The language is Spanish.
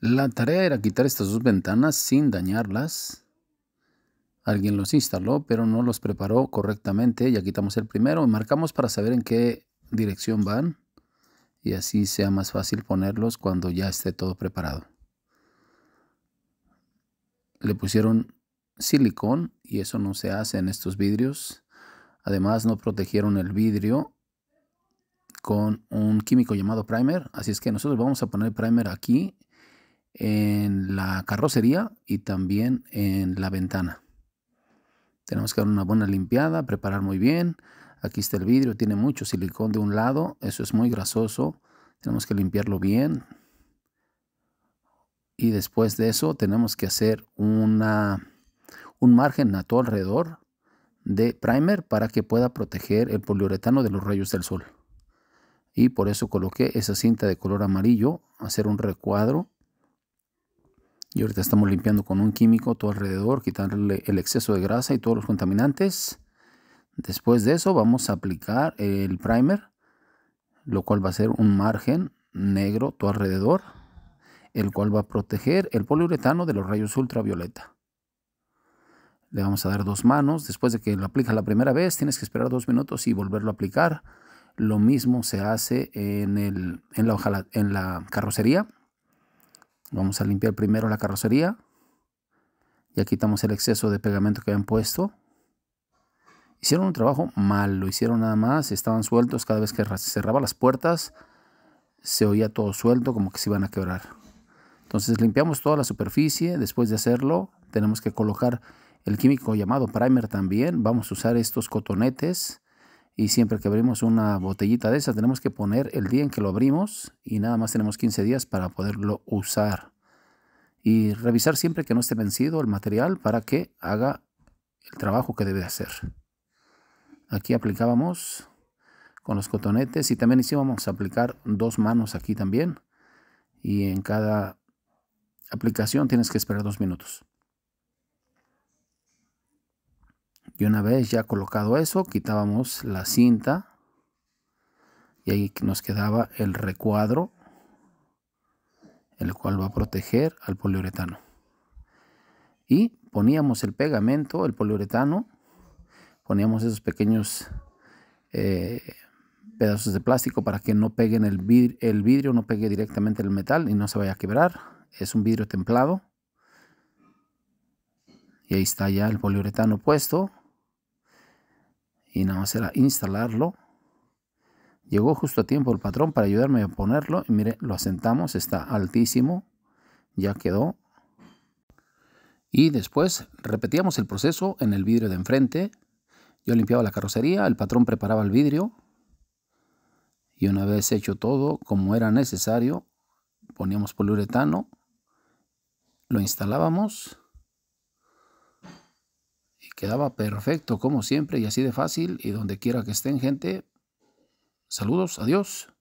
La tarea era quitar estas dos ventanas sin dañarlas. Alguien los instaló, pero no los preparó correctamente. Ya quitamos el primero y marcamos para saber en qué dirección van. Y así sea más fácil ponerlos cuando ya esté todo preparado. Le pusieron silicón y eso no se hace en estos vidrios. Además no protegieron el vidrio con un químico llamado primer. Así es que nosotros vamos a poner primer aquí en la carrocería y también en la ventana. Tenemos que dar una buena limpiada, preparar muy bien. Aquí está el vidrio, tiene mucho silicón de un lado, eso es muy grasoso. Tenemos que limpiarlo bien. Y después de eso tenemos que hacer una, un margen a todo alrededor de primer para que pueda proteger el poliuretano de los rayos del sol. Y por eso coloqué esa cinta de color amarillo, hacer un recuadro y ahorita estamos limpiando con un químico todo alrededor, quitarle el exceso de grasa y todos los contaminantes. Después de eso vamos a aplicar el primer, lo cual va a ser un margen negro todo alrededor, el cual va a proteger el poliuretano de los rayos ultravioleta. Le vamos a dar dos manos. Después de que lo apliques la primera vez, tienes que esperar dos minutos y volverlo a aplicar. Lo mismo se hace en, en la carrocería Vamos a limpiar primero la carrocería. Ya quitamos el exceso de pegamento que habían puesto. Hicieron un trabajo mal, lo hicieron nada más, estaban sueltos cada vez que cerraba las puertas. Se oía todo suelto como que se iban a quebrar. Entonces limpiamos toda la superficie, después de hacerlo tenemos que colocar el químico llamado primer también. Vamos a usar estos cotonetes y siempre que abrimos una botellita de esa, tenemos que poner el día en que lo abrimos y nada más tenemos 15 días para poderlo usar. Y revisar siempre que no esté vencido el material para que haga el trabajo que debe hacer. Aquí aplicábamos con los cotonetes y también hicimos aplicar dos manos aquí también. Y en cada aplicación tienes que esperar dos minutos. Y una vez ya colocado eso, quitábamos la cinta y ahí nos quedaba el recuadro, el cual va a proteger al poliuretano. Y poníamos el pegamento, el poliuretano, poníamos esos pequeños eh, pedazos de plástico para que no peguen el, el vidrio, no pegue directamente el metal y no se vaya a quebrar. Es un vidrio templado. Y ahí está ya el poliuretano puesto y nada más era instalarlo. Llegó justo a tiempo el patrón para ayudarme a ponerlo y mire, lo asentamos, está altísimo, ya quedó. Y después repetíamos el proceso en el vidrio de enfrente. Yo limpiaba la carrocería, el patrón preparaba el vidrio y una vez hecho todo como era necesario, poníamos poliuretano, lo instalábamos Quedaba perfecto como siempre y así de fácil y donde quiera que estén gente. Saludos, adiós.